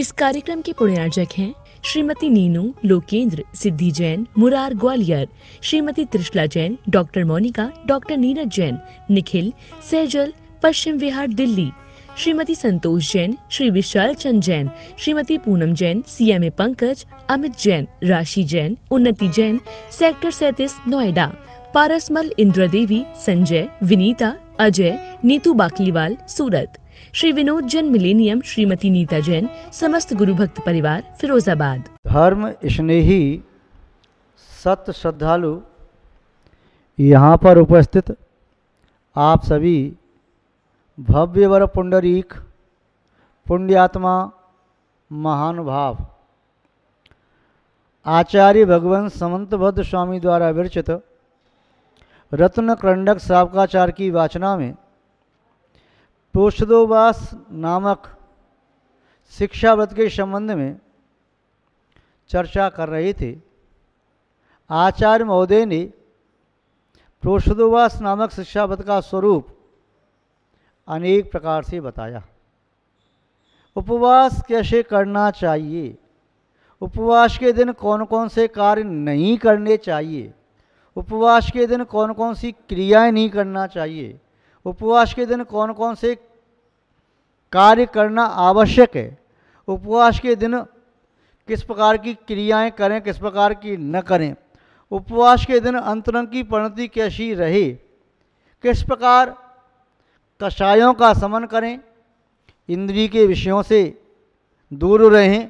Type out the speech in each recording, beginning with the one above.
इस कार्यक्रम के पुण्यार्जक हैं Shrimati Neenu Lokendra Siddhi Jain Murar Gwalior Shrimati Trishla Jain doctor Monika doctor Neeraj Jain Nikhil Saijal Paschim Vihar Delhi Shrimati Santosh Jain Shri Vishal Chand Jain Shrimati Poonam Jain CMA Pankaj Amit Jain Rashi Jain Unnati Jain sector सैतीस नोएडा पारसमल इंद्र देवी संजय विनीता अजय नीतू बाकलीवाल सूरत श्री विनोद जैन मिलेनियम श्रीमती नीता जैन समस्त गुरु भक्त परिवार फिरोजाबाद धर्म स्नेही सत श्रद्धालु यहाँ पर उपस्थित आप सभी भव्य वर पुंडरीक पुण्यात्मा महानुभाव आचार्य भगवान भद्र स्वामी द्वारा विरचित रत्न क्रंडक श्रावकाचार्य की वाचना में प्रोषदोवास नामक शिक्षा व्रत के संबंध में चर्चा कर रहे थे आचार्य महोदय ने प्रोषदोवास नामक शिक्षा व्रत का स्वरूप अनेक प्रकार से बताया उपवास कैसे करना चाहिए उपवास के दिन कौन कौन से कार्य नहीं करने चाहिए उपवास के दिन कौन कौन सी क्रियाएं नहीं करना चाहिए उपवास के दिन कौन कौन से कार्य करना आवश्यक है उपवास के दिन किस प्रकार की क्रियाएं करें किस प्रकार की न करें उपवास के दिन अंतरंग की प्रणति कैसी रहे किस प्रकार कषायों का समन करें इंद्री के विषयों से दूर रहें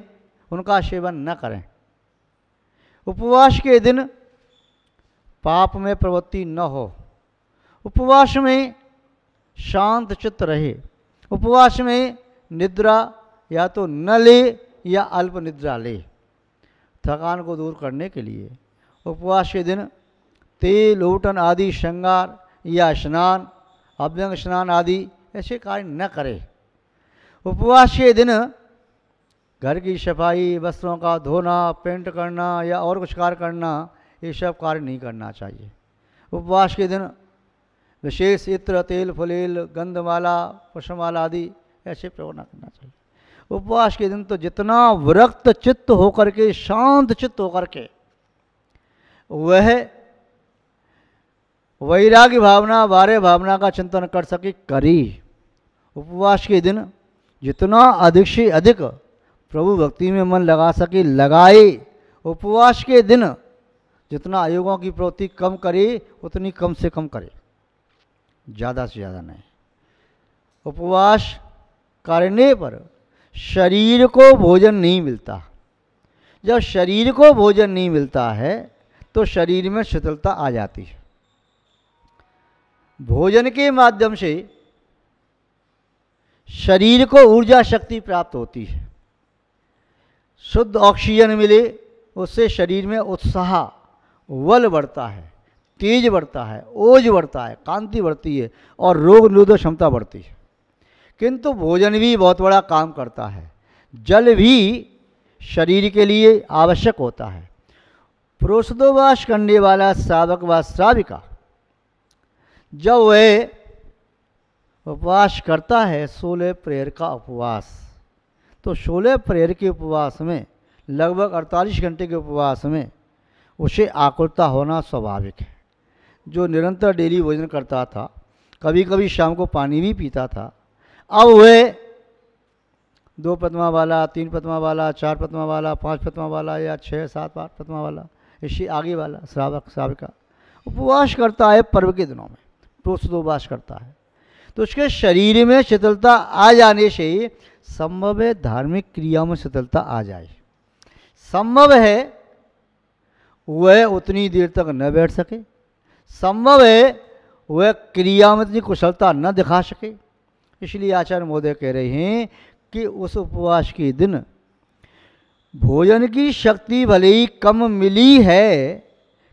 उनका सेवन न करें उपवास के दिन पाप में प्रवृत्ति न हो उपवास में शांत चित्त रहे उपवास में निद्रा या तो न ले या अल्प निद्रा ले थकान को दूर करने के लिए उपवास के दिन तेल लोटन आदि श्रृंगार या स्नान अभ्यंग स्नान आदि ऐसे कार्य न करें उपवास के दिन घर की सफाई वस्त्रों का धोना पेंट करना या और कुछ कार्य करना ये सब कार्य नहीं करना चाहिए उपवास के दिन विशेष इत्र तेल फुलेल गंधमाला पुष्पमाला आदि ऐसे प्रयोग ना करना चाहिए उपवास के दिन तो जितना विरक्त चित्त होकर के शांत चित्त होकर के वह वैराग्य भावना बारे भावना का चिंतन कर सके करी उपवास के दिन जितना अधिक से अधिक प्रभु भक्ति में मन लगा सके लगाए उपवास के दिन जितना आयोगों की प्रवृत्ति कम करे उतनी कम से कम करे ज़्यादा से ज़्यादा नहीं उपवास करने पर शरीर को भोजन नहीं मिलता जब शरीर को भोजन नहीं मिलता है तो शरीर में शीतलता आ जाती है भोजन के माध्यम से शरीर को ऊर्जा शक्ति प्राप्त होती है शुद्ध ऑक्सीजन मिले उससे शरीर में उत्साह बल बढ़ता है तेज बढ़ता है ओज बढ़ता है कांति बढ़ती है और रोग निरोधक क्षमता बढ़ती है किंतु भोजन भी बहुत बड़ा काम करता है जल भी शरीर के लिए आवश्यक होता है प्रोषदोवास करने वाला श्रावक व श्राविका जब वह उपवास करता है सोलह प्रेयर का उपवास तो सोलह प्रेयर के उपवास में लगभग 48 घंटे के उपवास में उसे आकुलता होना स्वाभाविक है जो निरंतर डेली भोजन करता था कभी कभी शाम को पानी भी पीता था अब वह दो पतमा वाला तीन पतमा वाला चार प्रतिमा वाला पाँच प्रतिमा वाला या छः सात आठ प्रतिमा वाला इससे आगे वाला श्रावक श्राविका उपवास करता है पर्व के दिनों में उपवास करता है तो उसके शरीर में शीतलता आ जाने से ही संभव है धार्मिक क्रियाओं में शीतलता आ जाए संभव है वह उतनी देर तक न बैठ सके संभव है वह क्रिया में इतनी कुशलता न दिखा सके इसलिए आचार्य महोदय कह रहे हैं कि उस उपवास के दिन भोजन की शक्ति भले ही कम मिली है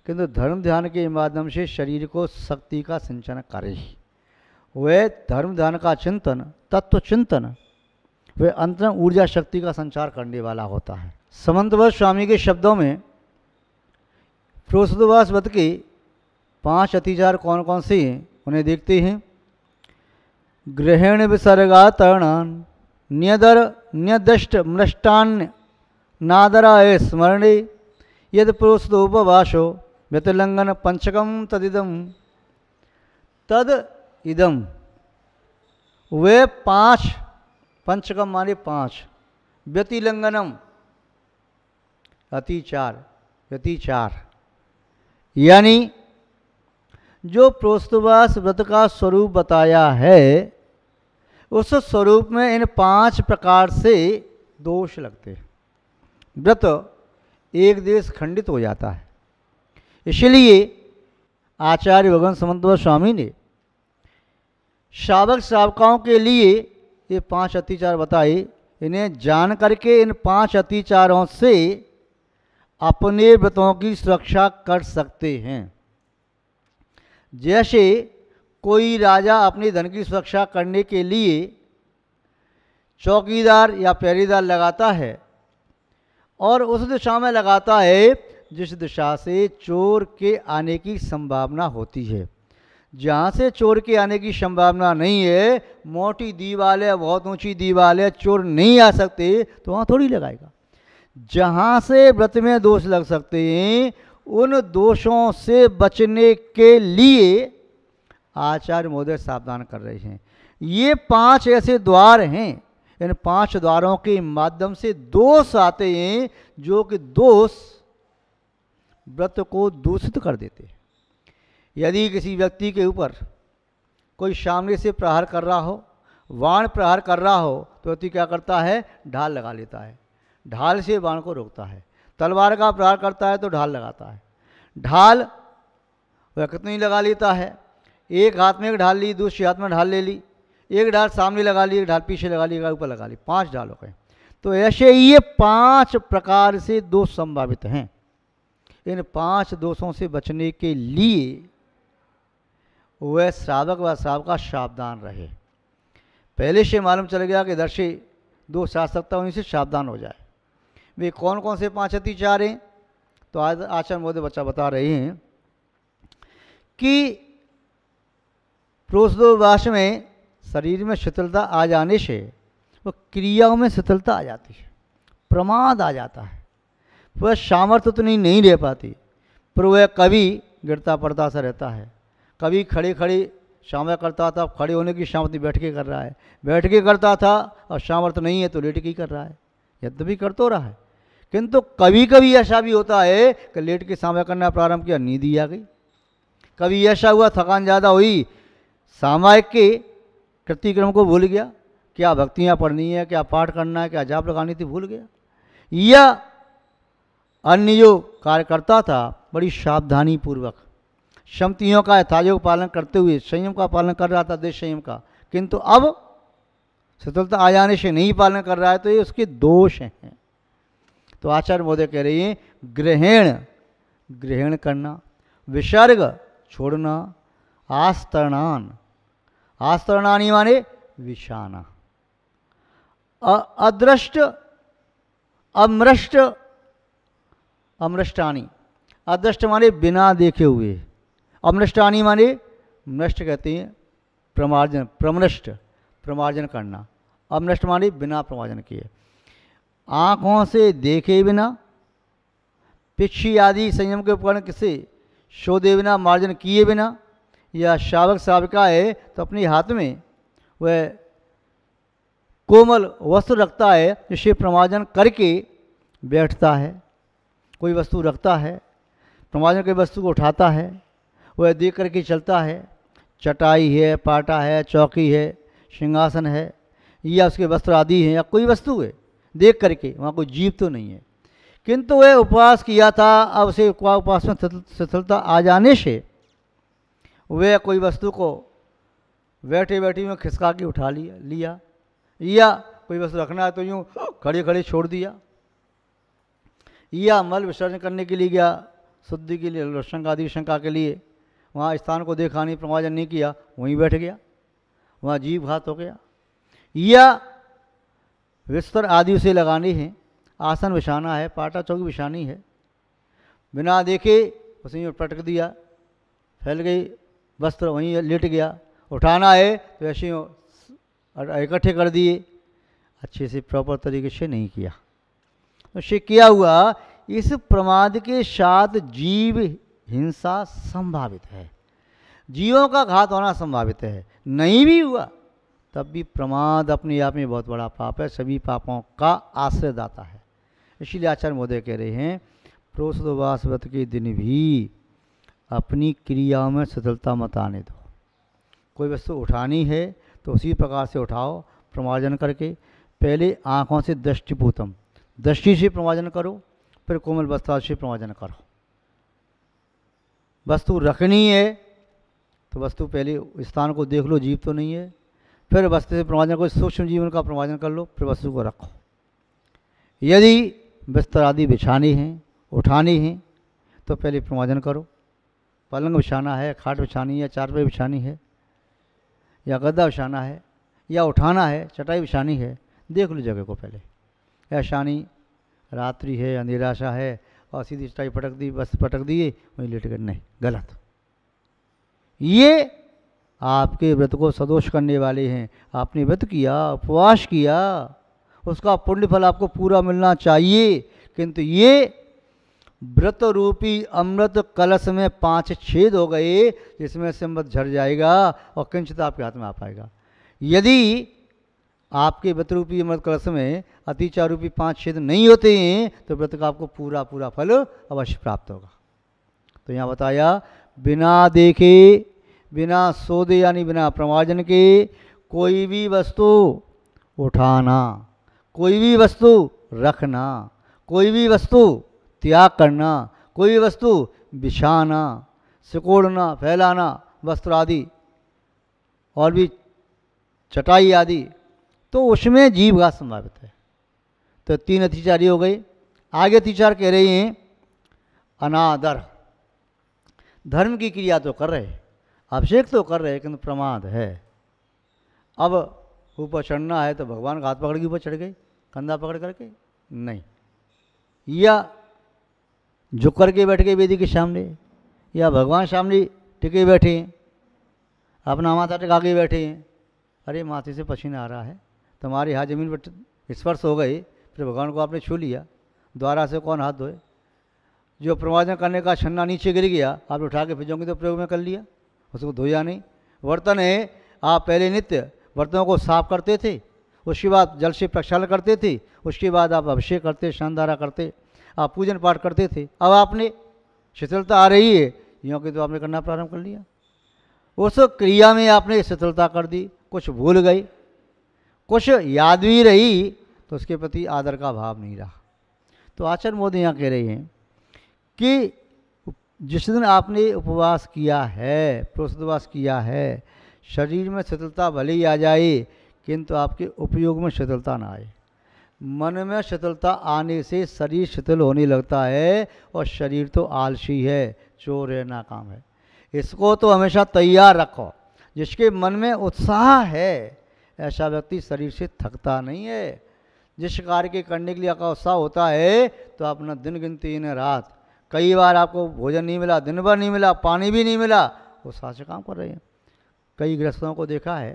किंतु धर्म ध्यान के माध्यम से शरीर को शक्ति का सिंचन करे वह धर्म ध्यान का चिंतन तत्व चिंतन वह अंतर ऊर्जा शक्ति का संचार करने वाला होता है समन्तवत स्वामी के शब्दों में फिरोसदास वत की पांच अतिचार कौन कौन सी उन्हें देखते हैं ग्रहण विसर्गातरण न्यदर न्यदष्ट मृष्टान्य नादरा स्मरणे यद पुरुष उपवासो व्यतिलंगन पंचकम तदिदम तद इदम वे पांच पंचकम माने पांच व्यतिलंगनम अतिचार व्यतिचार यानी जो प्रोस्तवास व्रत का स्वरूप बताया है उस स्वरूप में इन पांच प्रकार से दोष लगते हैं व्रत एक देश खंडित हो जाता है इसलिए आचार्य भगवान समंतवर स्वामी ने शावक श्रावकाओं के लिए ये पांच अतिचार बताए इन्हें जान करके इन पांच अतिचारों से अपने व्रतों की सुरक्षा कर सकते हैं जैसे कोई राजा अपने धन की सुरक्षा करने के लिए चौकीदार या पहरेदार लगाता है और उस दिशा में लगाता है जिस दिशा से चोर के आने की संभावना होती है जहाँ से चोर के आने की संभावना नहीं है मोटी दीवाल है बहुत ऊंची दीवाल है चोर नहीं आ सकते तो वहाँ थोड़ी लगाएगा जहाँ से व्रत में दोष लग सकते हैं उन दोषों से बचने के लिए आचार्य महोदय सावधान कर रहे हैं ये पांच ऐसे द्वार हैं इन पांच द्वारों के माध्यम से दोष आते हैं जो कि दोष व्रत को दूषित कर देते हैं यदि किसी व्यक्ति के ऊपर कोई सामने से प्रहार कर रहा हो वाण प्रहार कर रहा हो तो व्यक्ति क्या करता है ढाल लगा लेता है ढाल से बाण को रोकता है तलवार का प्रहार करता है तो ढाल लगाता है ढाल वह कितनी लगा लेता है एक हाथ में एक ढाल ली दूसरे हाथ में ढाल ले ली एक ढाल सामने लगा ली एक ढाल पीछे लगा ली एक ऊपर लगा ली पांच ढाल हो गए तो ऐसे ये पांच प्रकार से दोष संभावित हैं इन पांच दोषों से बचने के लिए वह श्रावक व श्रावका सावधान रहे पहले से मालूम चल गया कि दर्शी दोष आ सकता उन्हीं से सावधान हो जाए वे कौन कौन से पांच अतिचार हैं तो आज आचार्य महोदय बच्चा बता रहे हैं कि प्रोसदोभाष में शरीर में शीतलता आ जाने से वो क्रियाओं में शीतलता आ जाती है प्रमाद आ जाता है वह सामर्थ्य तो नहीं नहीं रह पाती पर वह कभी गिरता पड़ता सा रहता है कभी खड़े खड़े श्यामय करता था खड़े होने की सामर्थ्य बैठ के कर रहा है बैठ के करता था और सामर्थ्य नहीं है तो लेट के कर रहा है यद्य भी तो रहा है किंतु कभी कभी ऐसा भी होता है कि लेट के सामा करना प्रारंभ किया नींद ही आ गई कभी ऐसा हुआ थकान ज़्यादा हुई सामायिक के कृतिक्रम को भूल गया क्या भक्तियाँ पढ़नी है क्या पाठ करना है क्या जाप लगानी थी भूल गया या अन्य जो कार्यकर्ता था बड़ी सावधानी पूर्वक क्षमतियों का यथाजोग पालन करते हुए संयम का पालन कर रहा था देश संयम का किंतु अब स्वतंत्रता आ जाने से नहीं पालन कर रहा है तो ये उसके दोष हैं तो आचार्य महोदय कह रही हैं ग्रहण ग्रहण करना विसर्ग छोड़ना आस्तरणान आस्तरणानी माने विषाना अदृष्ट अमृष्ट अमृष्टानी अदृष्ट माने बिना देखे हुए अमृष्टानी माने नष्ट कहते हैं प्रमार्जन प्रमृष्ट प्रमार्जन करना अमृष्ट माने बिना प्रमार्जन किए आँखों से देखे बिना पिछी आदि संयम के उपकरण किसे शोधे बिना मार्जन किए बिना या शावक शाविका है तो अपने हाथ में वह कोमल वस्त्र रखता है जिसे प्रमाजन करके बैठता है कोई वस्तु रखता है प्रमाजन के वस्तु को उठाता है वह देख करके चलता है चटाई है पाटा है चौकी है सिंहासन है या उसके वस्त्र आदि हैं या कोई वस्तु है देख करके वहाँ कोई जीव तो नहीं है किंतु वह उपवास किया था अब से उपवास में सफलता आ जाने से वह कोई वस्तु को बैठे बैठे में खिसका के उठा लिया लिया या कोई वस्तु रखना है तो यूँ खड़े खड़े छोड़ दिया या मल विसर्जन करने के लिए गया शुद्धि के लिए शंका आदि शंका के लिए वहाँ स्थान को देखा नहीं प्रवाजन नहीं किया वहीं बैठ गया वहाँ जीव घात हो गया या बिस्तर आदि उसे लगानी है आसन बिछाना है पाटा चौकी बिछानी है बिना देखे उसी में पटक दिया फैल गई वस्त्र वहीं लेट गया उठाना है तो ऐसे इकट्ठे कर दिए अच्छे से प्रॉपर तरीके से नहीं किया तो से किया हुआ इस प्रमाद के साथ जीव हिंसा संभावित है जीवों का घात होना संभावित है नहीं भी हुआ तब भी प्रमाद अपने आप में बहुत बड़ा पाप है सभी पापों का आश्रयदाता है इसीलिए आचार्य महोदय कह रहे हैं प्रोसदोवास व्रत के दिन भी अपनी क्रियाओं में सतलता मत आने दो कोई वस्तु उठानी है तो उसी प्रकार से उठाओ प्रमार्जन करके पहले आँखों से दृष्टिपूतम दृष्टि से प्रमार्जन करो फिर कोमल वस्त्र से प्रमार्जन करो वस्तु रखनी है तो वस्तु पहले स्थान को देख लो जीव तो नहीं है फिर वस्तु से प्रमाजन को सूक्ष्म जीवन का प्रमाजन कर लो फिर वस्तु को रखो यदि बिस्तर आदि बिछानी है उठानी है तो पहले प्रमाजन करो पलंग बिछाना है खाट बिछानी है या चारपाई बिछानी है या गद्दा बिछाना है या उठाना है चटाई बिछानी है देख लो जगह को पहले या शानी रात्रि है अंधेराशा है और सीधी चटाई पटक दी बस पटक दिए वहीं लेट गए नहीं गलत ये आपके व्रत को सदोष करने वाले हैं आपने व्रत किया उपवास किया उसका पुण्य फल आपको पूरा मिलना चाहिए किंतु ये व्रत रूपी अमृत कलश में पांच छेद हो गए जिसमें से अमृत झर जाएगा और किंचित आपके हाथ में आ पाएगा यदि आपके व्रत रूपी अमृत कलश में अतिचार रूपी पांच छेद नहीं होते हैं तो व्रत का आपको पूरा पूरा फल अवश्य प्राप्त होगा तो यहाँ बताया बिना देखे बिना सोदे यानी बिना प्रमाजन के कोई भी वस्तु उठाना कोई भी वस्तु रखना कोई भी वस्तु त्याग करना कोई भी वस्तु बिछाना सिकोड़ना फैलाना वस्त्र आदि और भी चटाई आदि तो उसमें जीव का संभावित है तो तीन अतिचारी हो गए आगे अतिचार कह रहे हैं अनादर धर्म की क्रिया तो कर रहे हैं अभिषेक तो कर रहे हैं किंतु प्रमाद है अब ऊपर चढ़ना है तो भगवान का हाथ पकड़ के ऊपर चढ़ गई कंधा पकड़ करके नहीं या झुक करके बैठ गए वेदी के सामने या भगवान सामने टिके बैठे हैं अपना माथा टिका के बैठे हैं अरे माथे से पसीना आ रहा है तुम्हारी हाथ ज़मीन पर स्पर्श हो गई फिर भगवान को आपने छू लिया द्वारा से कौन हाथ धोए जो प्रवाचन करने का छन्ना नीचे गिर गया आपने उठा के फिर तो प्रयोग में कर लिया उसको धोया नहीं बर्तन है आप पहले नित्य बर्तनों को साफ करते थे उसके बाद जल से प्रक्षालन करते थे उसके बाद आप अभिषेक करते शानदारा करते आप पूजन पाठ करते थे अब आपने शिथिलता आ रही है यों के तो आपने करना प्रारंभ कर लिया उस क्रिया में आपने शिथिलता कर दी कुछ भूल गई कुछ याद भी रही तो उसके प्रति आदर का भाव नहीं रहा तो आचरण मोदी यहाँ कह रहे हैं कि जिस दिन आपने उपवास किया है प्रोषदवास किया है शरीर में शीतलता भले ही आ जाए किंतु आपके उपयोग में शीतलता ना आए मन में शीतलता आने से शरीर शीतल होने लगता है और शरीर तो आलसी है चोर है नाकाम है इसको तो हमेशा तैयार रखो जिसके मन में उत्साह है ऐसा व्यक्ति शरीर से थकता नहीं है जिस कार्य के करने के लिए आपका उत्साह होता है तो अपना दिन गिनती इन्हें रात कई बार आपको भोजन नहीं मिला दिन भर नहीं मिला पानी भी नहीं मिला वो से काम कर रहे हैं कई गृहस्थों को देखा है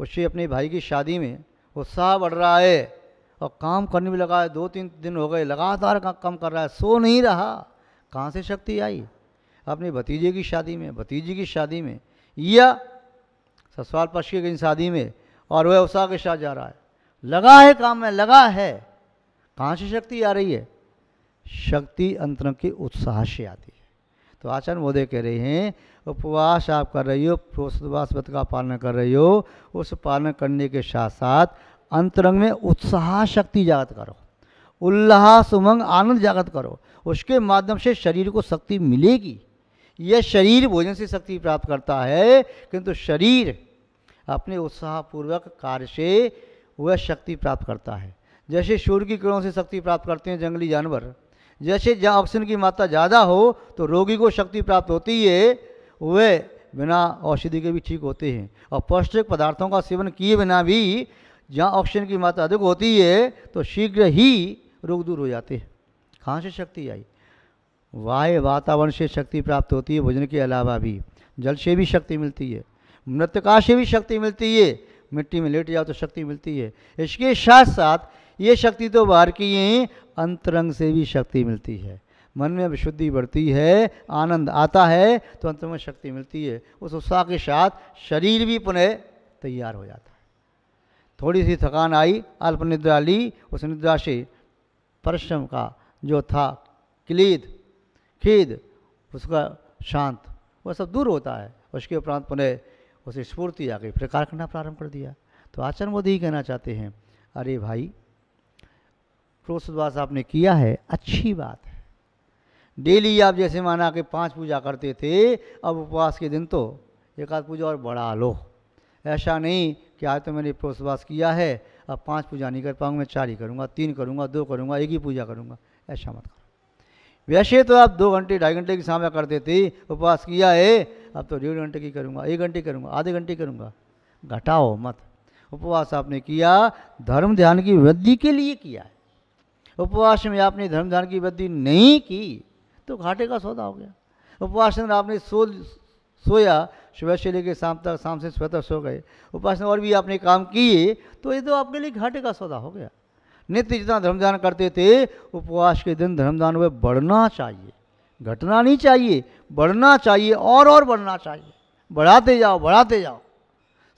उसी अपने भाई की शादी में उत्साह बढ़ रहा है और काम करने में लगा है दो तीन दिन हो गए लगातार काम कर रहा है सो नहीं रहा कहाँ से शक्ति आई अपने भतीजे की शादी में भतीजी की शादी में या ससुराल पक्ष की शादी में और वह उत्साह के साथ जा रहा है लगा है काम में लगा है कहाँ से शक्ति आ रही है शक्ति अंतरंग के उत्साह से आती है तो आचार्य महोदय कह रहे हैं उपवास आप कर रही हो प्रोसवास व्रत का पालन कर रही हो उस पालन करने के साथ साथ अंतरंग में उत्साह शक्ति जागृत करो उल्लास उमंग आनंद जागृत करो उसके माध्यम से शरीर को शक्ति मिलेगी यह शरीर भोजन से शक्ति प्राप्त करता है किंतु शरीर अपने उत्साहपूर्वक कार्य से वह शक्ति प्राप्त करता है जैसे सूर्य की किरणों से शक्ति प्राप्त करते हैं जंगली जानवर जैसे जहाँ ऑक्सीजन की मात्रा ज़्यादा हो तो रोगी को शक्ति प्राप्त होती है वे बिना औषधि के भी ठीक होते हैं और पौष्टिक पदार्थों का सेवन किए बिना भी जहाँ ऑक्सीजन की मात्रा अधिक होती है तो शीघ्र ही रोग दूर हो जाते हैं कहाँ से शक्ति आई वाय वातावरण से शक्ति प्राप्त होती है भोजन के अलावा भी जल से भी शक्ति मिलती है मृतका से भी शक्ति मिलती है मिट्टी में लेट जाओ तो शक्ति मिलती है इसके साथ साथ ये शक्ति तो बाहर की ही अंतरंग से भी शक्ति मिलती है मन में विशुद्धि बढ़ती है आनंद आता है तो अंत में शक्ति मिलती है उस उत्साह के साथ शरीर भी पुनः तैयार हो जाता है थोड़ी सी थकान आई अल्प निद्रा ली उस निद्रा से परिश्रम का जो था क्लीद खीद उसका शांत वह सब दूर होता है उसके उपरांत पुनः उसे स्फूर्ति आ गई फिर कारखाना प्रारंभ कर दिया तो आचरण मोदी कहना चाहते हैं अरे भाई क्रोध आपने किया है अच्छी बात है डेली आप जैसे माना कि पांच पूजा करते थे अब उपवास के दिन तो एक आध पूजा और बढ़ा लो ऐसा नहीं कि आज तो मैंने क्रोध सद्वास किया है अब पांच पूजा नहीं कर पाऊँगा मैं चार ही करूँगा तीन करूँगा दो करूँगा एक ही पूजा करूँगा ऐसा मत करो वैसे तो आप दो घंटे ढाई घंटे की सामना करते थे उपवास किया है अब तो डेढ़ घंटे की करूँगा एक घंटे करूँगा आधे घंटे करूँगा घटाओ मत उपवास आपने किया धर्म ध्यान की वृद्धि के लिए किया है उपवास में आपने धर्मदान की वृद्धि नहीं की तो घाटे का सौदा हो गया उपवास में आपने सो सोया सुबह से लेकर शाम तक शाम से सुबह तक सो गए उपवास में और भी आपने काम किए तो ये तो आपके लिए घाटे का सौदा हो गया नित्य जितना धर्मदान करते थे उपवास के दिन धर्मदान वह बढ़ना चाहिए घटना नहीं चाहिए बढ़ना चाहिए और और बढ़ना चाहिए बढ़ाते जाओ बढ़ाते जाओ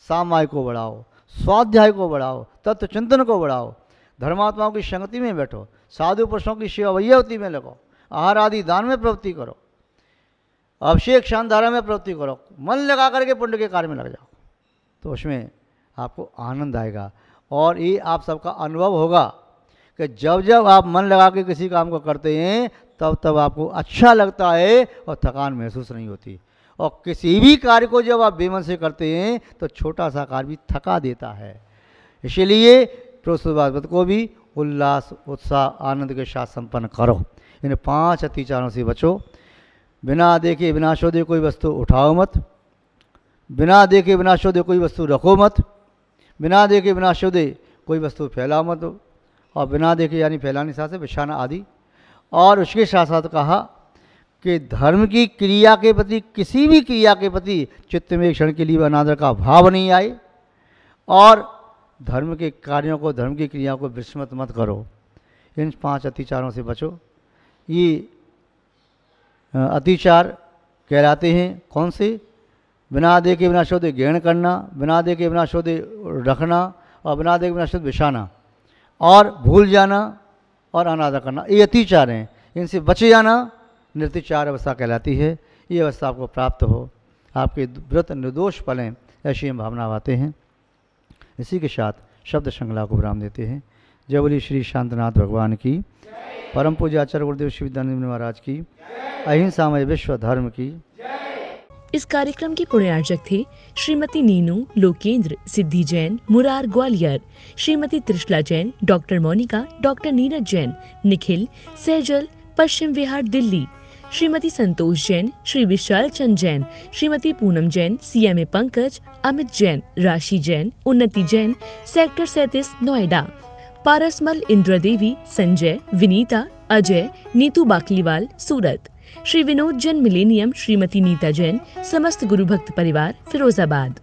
सामाय को बढ़ाओ स्वाध्याय को बढ़ाओ तत्व चिंतन को बढ़ाओ धर्मात्माओं की संगति में बैठो साधु पुरुषों की सेवा वैयावती में लगो आहार आदि दान में प्रवृत्ति करो अभिषेक शांत धारा में प्रवृत्ति करो मन लगा करके पुण्य के कार्य में लग जाओ तो उसमें आपको आनंद आएगा और ये आप सबका अनुभव होगा कि जब जब आप मन लगा के किसी काम को करते हैं तब तब आपको अच्छा लगता है और थकान महसूस नहीं होती और किसी भी कार्य को जब आप बेमन से करते हैं तो छोटा सा कार्य भी थका देता है इसलिए प्रस्तुत भागवत को भी उल्लास उत्साह आनंद के साथ संपन्न करो इन पांच अतिचारों से बचो बिना देखे बिना शोधे कोई वस्तु उठाओ मत बिना देखे बिना शोधे कोई वस्तु रखो मत बिना देखे बिना शोधे कोई वस्तु फैलाओ मत और बिना देखे यानी फैलाने साथ से बिछाना आदि और उसके साथ साथ कहा कि धर्म की क्रिया के प्रति किसी भी क्रिया के प्रति चित्त में क्षण के लिए अनादर का भाव नहीं आए और धर्म के कार्यों को धर्म की क्रियाओं को विस्मत मत करो इन पांच अतिचारों से बचो ये अतिचार कहलाते हैं कौन से बिना दे के बिना शोध ग्रहण करना बिना दे के बिना शोध रखना और बिना दे के बिना शोध बिछाना और भूल जाना और अनादर करना ये अतिचार हैं इनसे बचे जाना नृत्यचार अवस्था कहलाती है ये अवस्था आपको प्राप्त हो आपके व्रत निर्दोष फलें ऐसी हम भावना आते हैं इसी के साथ शब्द श्रृंखला को विराम देते हैं जय बोली श्री शांतनाथ भगवान की परम पूज्य आचार्य गुरुदेव विद्यानंद महाराज की अहिंसा में विश्व धर्म की इस कार्यक्रम की पुण्यार्जक थे Shrimati Neenu Lokendra Siddhi Jain Murar Gwalior Shrimati Trishla Jain doctor Monika doctor Neeraj Jain Nikhil Sahjal Paschim Vihar Delhi Shrimati Santosh Jain Shri Vishal Chand Jain Shrimati Poonam Jain C A Pankaj Amit Jain Rashi Jain Unnati Jain sector सैतीस नोएडा पारसमल इंद्र देवी संजय विनीता अजय नीतू बाकलीवाल सूरत श्री विनोद जैन मिलेनियम श्रीमती नीता जैन समस्त गुरु भक्त परिवार फिरोजाबाद